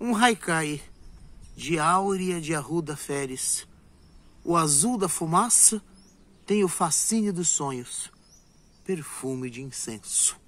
um haikai de áurea de arruda feres. O azul da fumaça tem o fascínio dos sonhos, perfume de incenso.